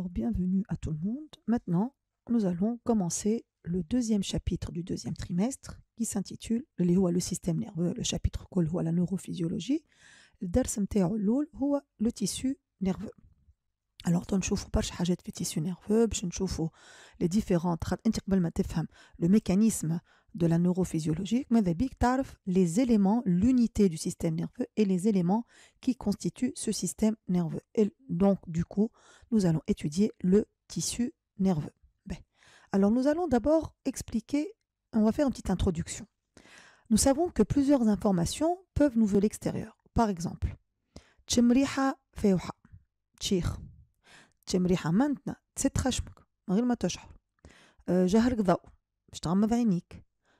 Alors bienvenue à tout le monde. Maintenant, nous allons commencer le deuxième chapitre du deuxième trimestre qui s'intitule le système nerveux, le chapitre à la neurophysiologie. Le tissu nerveux. Alors, on ne pas le tissu nerveux, on les différentes. le mécanisme de la neurophysiologie, mais les éléments, l'unité du système nerveux et les éléments qui constituent ce système nerveux. Et donc, du coup, nous allons étudier le tissu nerveux. Ben, alors, nous allons d'abord expliquer, on va faire une petite introduction. Nous savons que plusieurs informations peuvent nous venir de l'extérieur. Par exemple, chemriha feuha »« تشيخ chemriha mantna »« من غير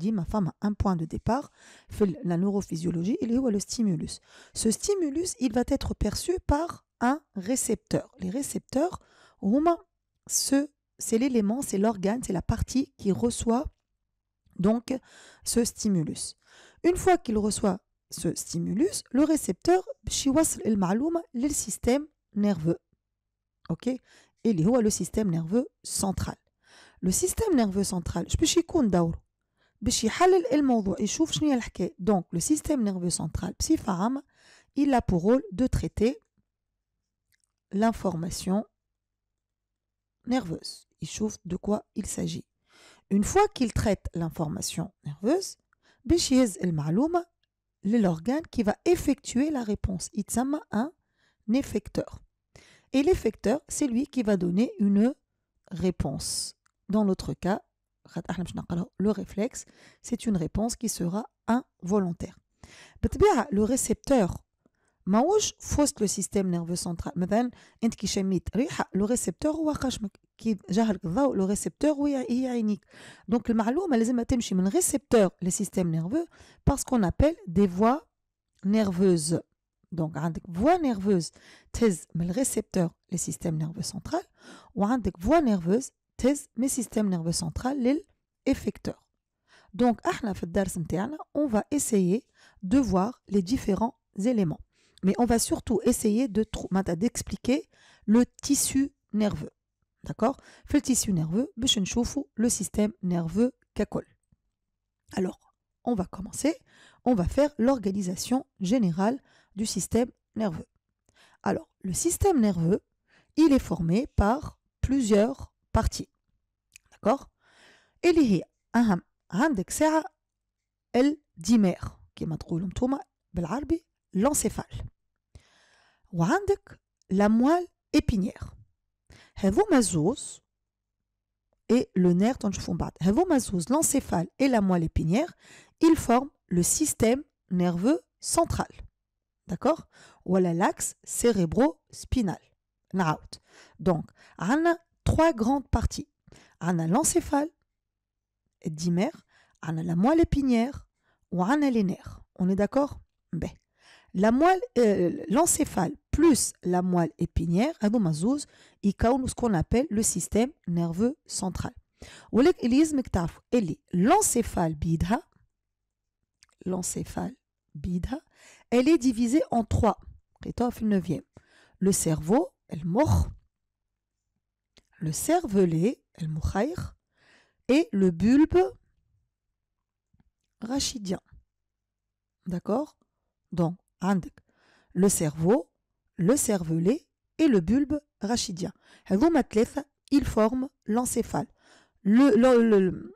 dit ma femme a un point de départ, la neurophysiologie, il est où le stimulus Ce stimulus, il va être perçu par un récepteur. Les récepteurs, c'est l'élément, c'est l'organe, c'est la partie qui reçoit donc ce stimulus. Une fois qu'il reçoit ce stimulus, le récepteur, le système nerveux. OK Et le système nerveux central. Le système nerveux central, je peux donc, le système nerveux central, هي il a pour rôle de traiter l'information nerveuse il chauffe de quoi il s'agit une fois qu'il traite l'information nerveuse باش l'organe qui va effectuer la réponse s'appelle un effecteur et l'effecteur c'est lui qui va donner une réponse dans l'autre cas le réflexe, c'est une réponse qui sera involontaire. Le récepteur, fausse le système nerveux central. Le récepteur, le récepteur, donc le Donc, le récepteur, le système nerveux, parce qu'on appelle des voies nerveuses. Donc, nerveuses, nerveuse, le récepteur, le système nerveux central, ou voies nerveuses mais système nerveux central, l'effecteur. Donc, on va essayer de voir les différents éléments. Mais on va surtout essayer de d'expliquer le tissu nerveux. D'accord Le tissu nerveux, le système nerveux cacol. Alors, on va commencer. On va faire l'organisation générale du système nerveux. Alors, le système nerveux, il est formé par plusieurs partie. D'accord Et l'hier, un an, le qui est l'encéphale. Et arabe, la moelle épinière. Ce et le nerf, dont je l'encéphale et la moelle épinière, ils forment le système nerveux central. D'accord ou l'axe cérébro-spinal. Donc, on a trois grandes parties. On a l'encéphale, dimère, on a la moelle épinière, ou on a les nerfs. On est d'accord ben. La moelle, euh, l'encéphale plus la moelle épinière, adomazouz, ils ce qu'on appelle le système nerveux central. l'encéphale bidha, l'encéphale bidha, elle est divisée en trois. le Le cerveau, elle mort, le cervelet, el mukhair et le bulbe rachidien. D'accord Donc, le cerveau, le cervelet et le bulbe rachidien. Il forme l'encéphale. Le, le, le,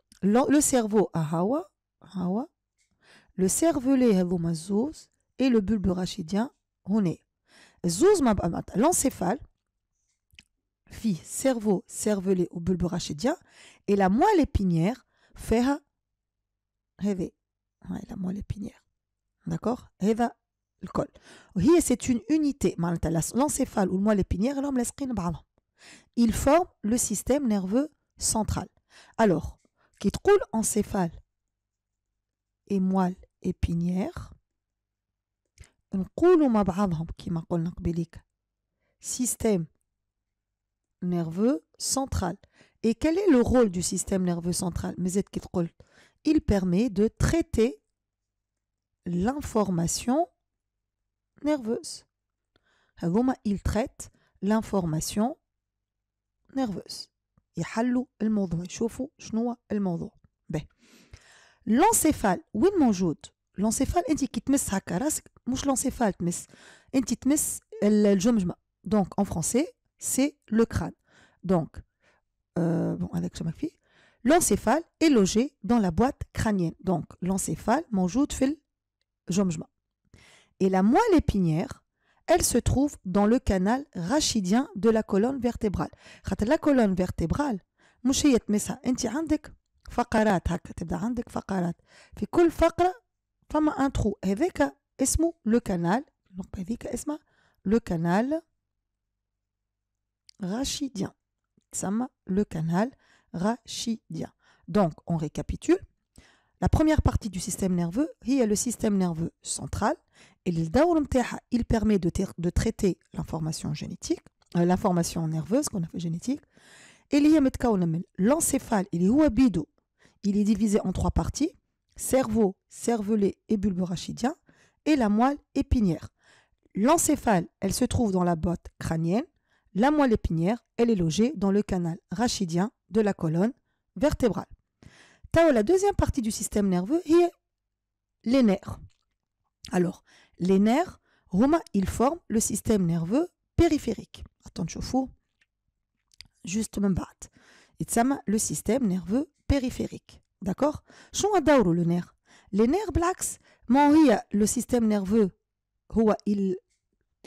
le, cerveau, ahawa, le cervelet, et le bulbe rachidien, L'encéphale, fit cerveau, cervelet ou bulbe rachidien, et la moelle épinière, faire rêver. la moelle épinière. D'accord Heva le col. C'est une unité. L'encéphale ou la moelle épinière, l'homme Il forme le système nerveux central. Alors, qui trouve encéphale et moelle épinière, نقولوا coule بعضهم ma système nerveux central. Et quel est le rôle du système nerveux central Il permet de traiter l'information nerveuse. Il traite l'information nerveuse. Ben. L'encéphale, où est elle L'encéphale, c'est l'encéphale. L'encéphale, c'est l'encéphale. Donc, en français, c'est le crâne. Donc, euh, avec ce fille, l'encéphale est logé dans la boîte crânienne. Donc, l'encéphale, joute fil jomjma. Et la moelle épinière, elle se trouve dans le canal rachidien de la colonne vertébrale. La colonne vertébrale, le canal. le عندك le rachidien. le canal rachidien. Donc, on récapitule. La première partie du système nerveux, il y a le système nerveux central. Et il permet de, traiter l'information génétique, euh, l'information nerveuse qu'on a fait génétique. Et l'encéphale, il est Il est divisé en trois parties cerveau, cervelet et bulbe rachidien, et la moelle épinière. L'encéphale, elle se trouve dans la botte crânienne, la moelle épinière, elle est logée dans le canal rachidien de la colonne vertébrale. Tao, la deuxième partie du système nerveux, est les nerfs. Alors, les nerfs, ils forment le système nerveux périphérique. Attends, chauffe Juste même bat. ça le système nerveux périphérique. D'accord a le nerf. Les nerfs blacks, mon le système nerveux, il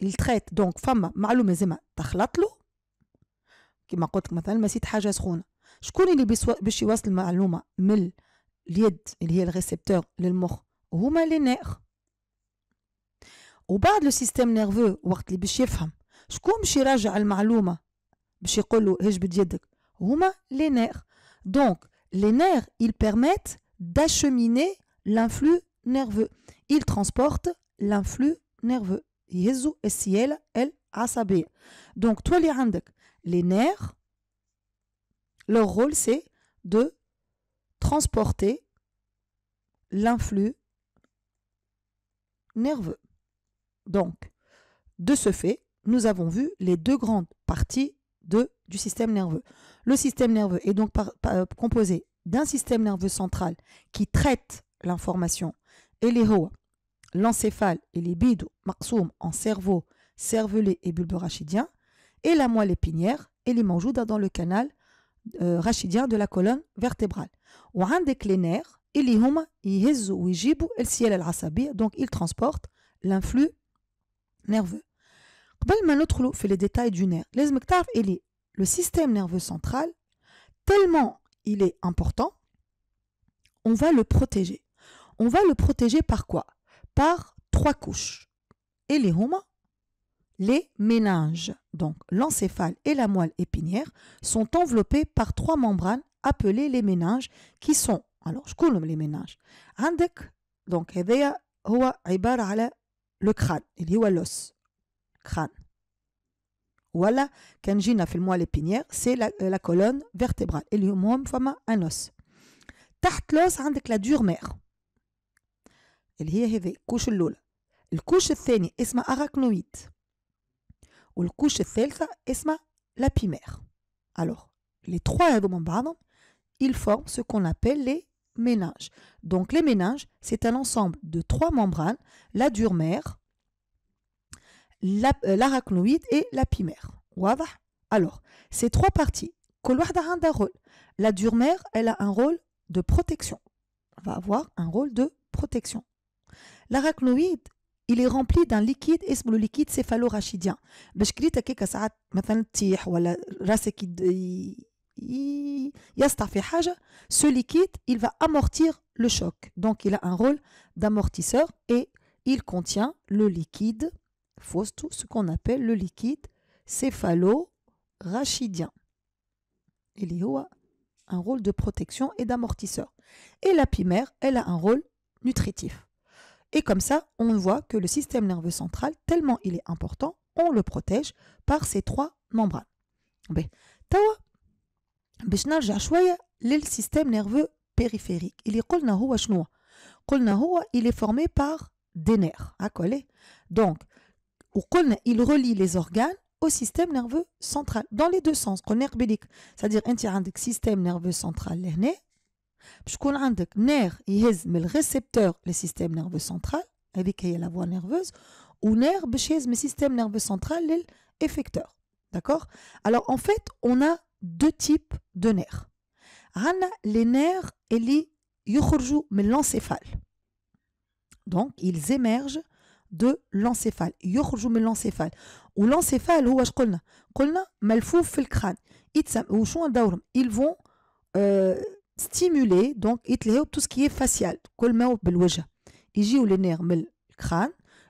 il traite donc femme معلومه زعما تخلط له كما قلت مثلا مسيت حاجه سخونه شكون اللي باش يوصل المعلومه من اليد اللي هي الريسبتور للمخ هما لي نير وبعد لو سيستيم نيرفو وقت اللي باش يفهم شكون باش يراجع المعلومه باش يقول له هجبت يدك هما لي نير دونك لي نير ils permettent d'acheminer l'influx nerveux il transporte l'influx nerveux donc, toi les nerfs leur rôle c'est de transporter l'influx nerveux donc de ce fait nous avons vu les deux grandes parties de, du système nerveux. Le système nerveux est donc composé d'un système nerveux central qui traite l'information et les l'encéphale et bidou, maqsoum en cerveau, cervelet et bulbe rachidien, et la moelle épinière et les manjouda dans le canal euh, rachidien de la colonne vertébrale. Ou un des nerfs, et les huma ou el ciel donc ils transportent l'influx nerveux. fait les détails du nerf, le système nerveux central tellement il est important, on va le protéger. On va le protéger par quoi par trois couches. Et les humains, les méninges, donc l'encéphale et la moelle épinière, sont enveloppés par trois membranes appelées les méninges, qui sont, alors je coule les méninges, donc le crâne, il y a l'os, crâne. Voilà, a fait le moelle épinière, c'est la, euh, colonne vertébrale, et le y un os. l'os, la dure mère couche هي trois الكوش الكوش الثاني le couche والكوش est لابيمير la pimère? Alors, les trois ils forment ce qu'on appelle les méninges. Donc les méninges, c'est un ensemble de trois membranes, la dure mère, euh, l'arachnoïde et la pimère. Alors, ces trois parties, la dure elle a un rôle de protection. Elle va avoir un rôle de protection l'arachnoïde il est rempli d'un liquide le liquide céphalorachidien ce liquide il va amortir le choc donc il a un rôle d'amortisseur et il contient le liquide tout, ce qu'on appelle le liquide céphalorachidien il a un rôle de protection et d'amortisseur et la pimère elle a un rôle nutritif et comme ça, on voit que le système nerveux central, tellement il est important, on le protège par ces trois membranes. توا باش نرجع شويه système nerveux périphérique Il est il est formé par des nerfs ah, donc il relie les organes au système nerveux central dans les deux sens c'est-à-dire un système nerveux central لهنا je qu'il nerf nerfs système nerveux central, avec la voix nerveuse, ou nerf nerfs sont système nerveux central D'accord Alors, en fait, on a deux types de nerfs. On a les nerfs les l'encéphale. Donc, ils émergent de l'encéphale. Ils sortent l'encéphale. ou l'encéphale, ils vont... Euh، stimuler donc يتلهوا tout ce qui est facial كلمه بالوجه ou les nerfs من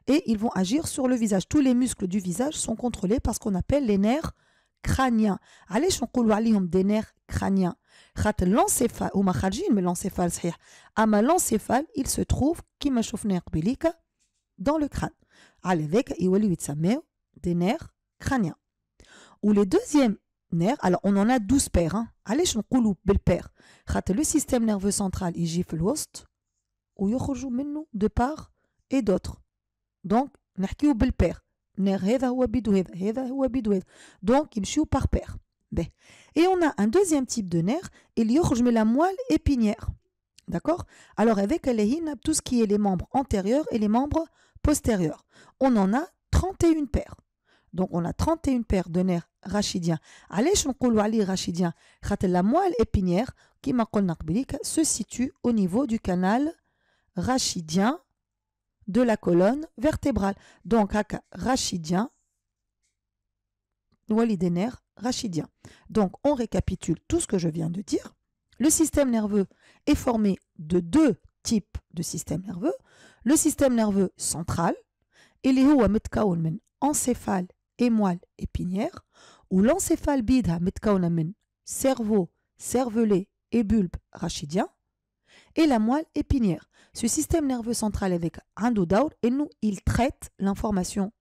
et ils vont agir sur le visage tous les muscles du visage sont contrôlés parce qu'on appelle les nerfs crâniens علاش نقولوا dit des nerfs crâniens خاطر l'encéphale ou خارجين من l'encéphale صحيح اما l'encéphale il se trouve كما شفنا dans le crâne على ذاك ça يتسماو des nerfs crâniens ou les deuxièmes alors on en a 12 paires hein. Allez, je علاش bel بالبير خاطر le système nerveux central يجي في Ou ويخرجوا منه de part et d'autre donc نحكيو بالبير père. هذا هو بيدو هذا هذا هو بيدو donc par paire et on a un deuxième type de nerf il y a la moelle épinière D'accord Alors avec Alehin, tout ce qui est les membres antérieurs et les membres postérieurs. On en a 31 paires. Donc on a 31 paires de nerfs rachidiens. allez je rachidiens rachidien la moelle épinière qui se situe au niveau du canal rachidien de la colonne vertébrale. Donc rachidien des nerfs rachidiens. Donc on récapitule tout ce que je viens de dire. Le système nerveux est formé de deux types de systèmes nerveux, le système nerveux central et les encéphale et moelle épinière, ou l'encéphale bidha cerveau, cervelet et bulbe rachidien, et la moelle épinière. Ce système nerveux central avec un dodaur, et nous, il traite l'information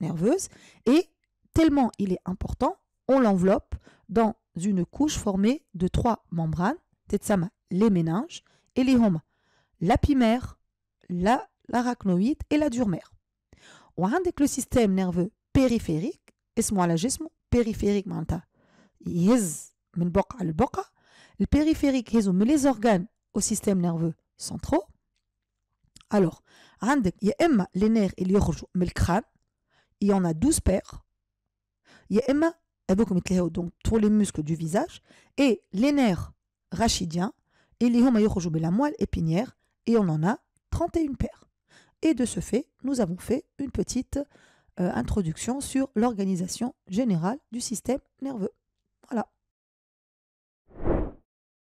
nerveuse et tellement il est important, on l'enveloppe dans une couche formée de trois membranes, Tetsama, les méninges et les la pimère, l'arachnoïde et la durmère. On a le système nerveux Périphérique, et ce qui le périphérique, c'est les organes au système nerveux centraux. Alors, il y a les nerfs, le crâne, il y en a 12 paires. Il y a tous les muscles du visage. Et les nerfs rachidiens, la moelle épinière, et on en a 31 paires. Et de ce fait, nous avons fait une petite. Euh, introduction sur l'organisation générale du système nerveux. Voilà.